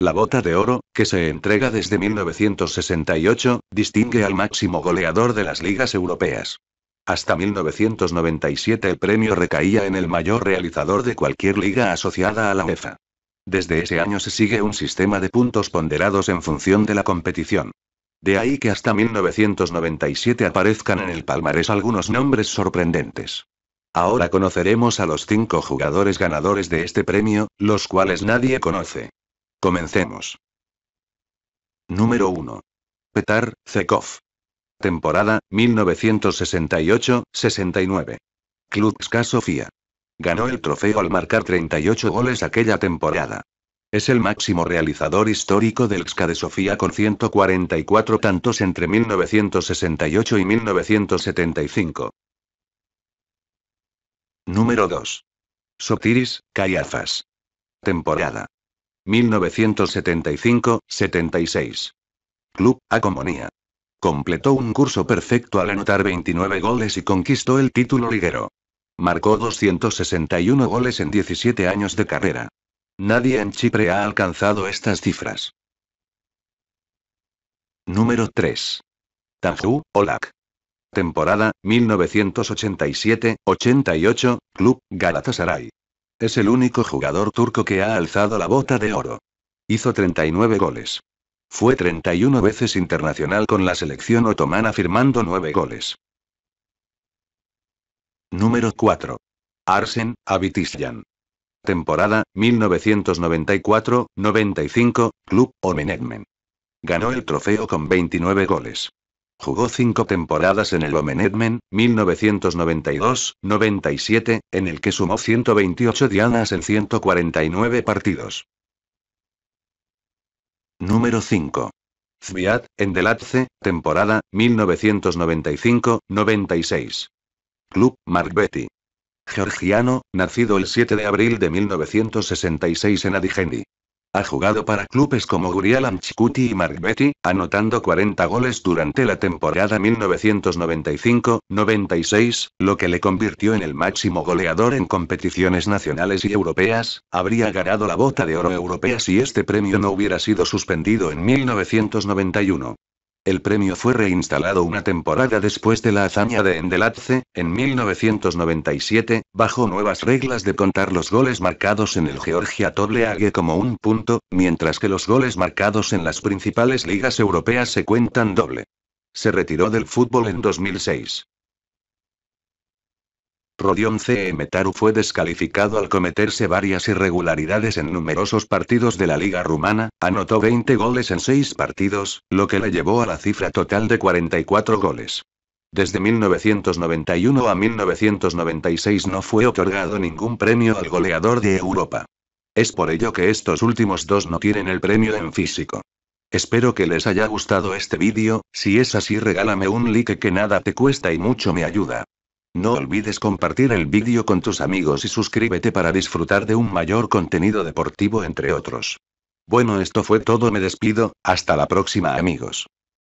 La bota de oro, que se entrega desde 1968, distingue al máximo goleador de las ligas europeas. Hasta 1997 el premio recaía en el mayor realizador de cualquier liga asociada a la UEFA. Desde ese año se sigue un sistema de puntos ponderados en función de la competición. De ahí que hasta 1997 aparezcan en el palmarés algunos nombres sorprendentes. Ahora conoceremos a los cinco jugadores ganadores de este premio, los cuales nadie conoce. Comencemos. Número 1. Petar, Zekov. Temporada 1968-69. Club Ska Sofía. Ganó el trofeo al marcar 38 goles aquella temporada. Es el máximo realizador histórico del Ska de Sofía con 144 tantos entre 1968 y 1975. Número 2. Sotiris, Caiafas. Temporada 1975-76. Club Acomonía. Completó un curso perfecto al anotar 29 goles y conquistó el título liguero. Marcó 261 goles en 17 años de carrera. Nadie en Chipre ha alcanzado estas cifras. Número 3. Tanju, Olak. Temporada, 1987-88, Club Galatasaray. Es el único jugador turco que ha alzado la bota de oro. Hizo 39 goles. Fue 31 veces internacional con la selección otomana firmando 9 goles. Número 4. Arsen, Abitisyan. Temporada, 1994-95, Club Omenegmen. Ganó el trofeo con 29 goles. Jugó cinco temporadas en el Omenedmen, 1992-97, en el que sumó 128 dianas en 149 partidos. Número 5. Zviat, en Delatze, temporada, 1995-96. Club, Marbetti. Georgiano, nacido el 7 de abril de 1966 en Adigendi. Ha jugado para clubes como Gurial Amchikuti y Margbetti, anotando 40 goles durante la temporada 1995-96, lo que le convirtió en el máximo goleador en competiciones nacionales y europeas. Habría ganado la bota de oro europea si este premio no hubiera sido suspendido en 1991. El premio fue reinstalado una temporada después de la hazaña de Endelatze, en 1997, bajo nuevas reglas de contar los goles marcados en el Georgia Tobleague como un punto, mientras que los goles marcados en las principales ligas europeas se cuentan doble. Se retiró del fútbol en 2006. Rodion CM fue descalificado al cometerse varias irregularidades en numerosos partidos de la Liga Rumana, anotó 20 goles en 6 partidos, lo que le llevó a la cifra total de 44 goles. Desde 1991 a 1996 no fue otorgado ningún premio al goleador de Europa. Es por ello que estos últimos dos no tienen el premio en físico. Espero que les haya gustado este vídeo, si es así regálame un like que nada te cuesta y mucho me ayuda. No olvides compartir el vídeo con tus amigos y suscríbete para disfrutar de un mayor contenido deportivo entre otros. Bueno, esto fue todo, me despido, hasta la próxima amigos.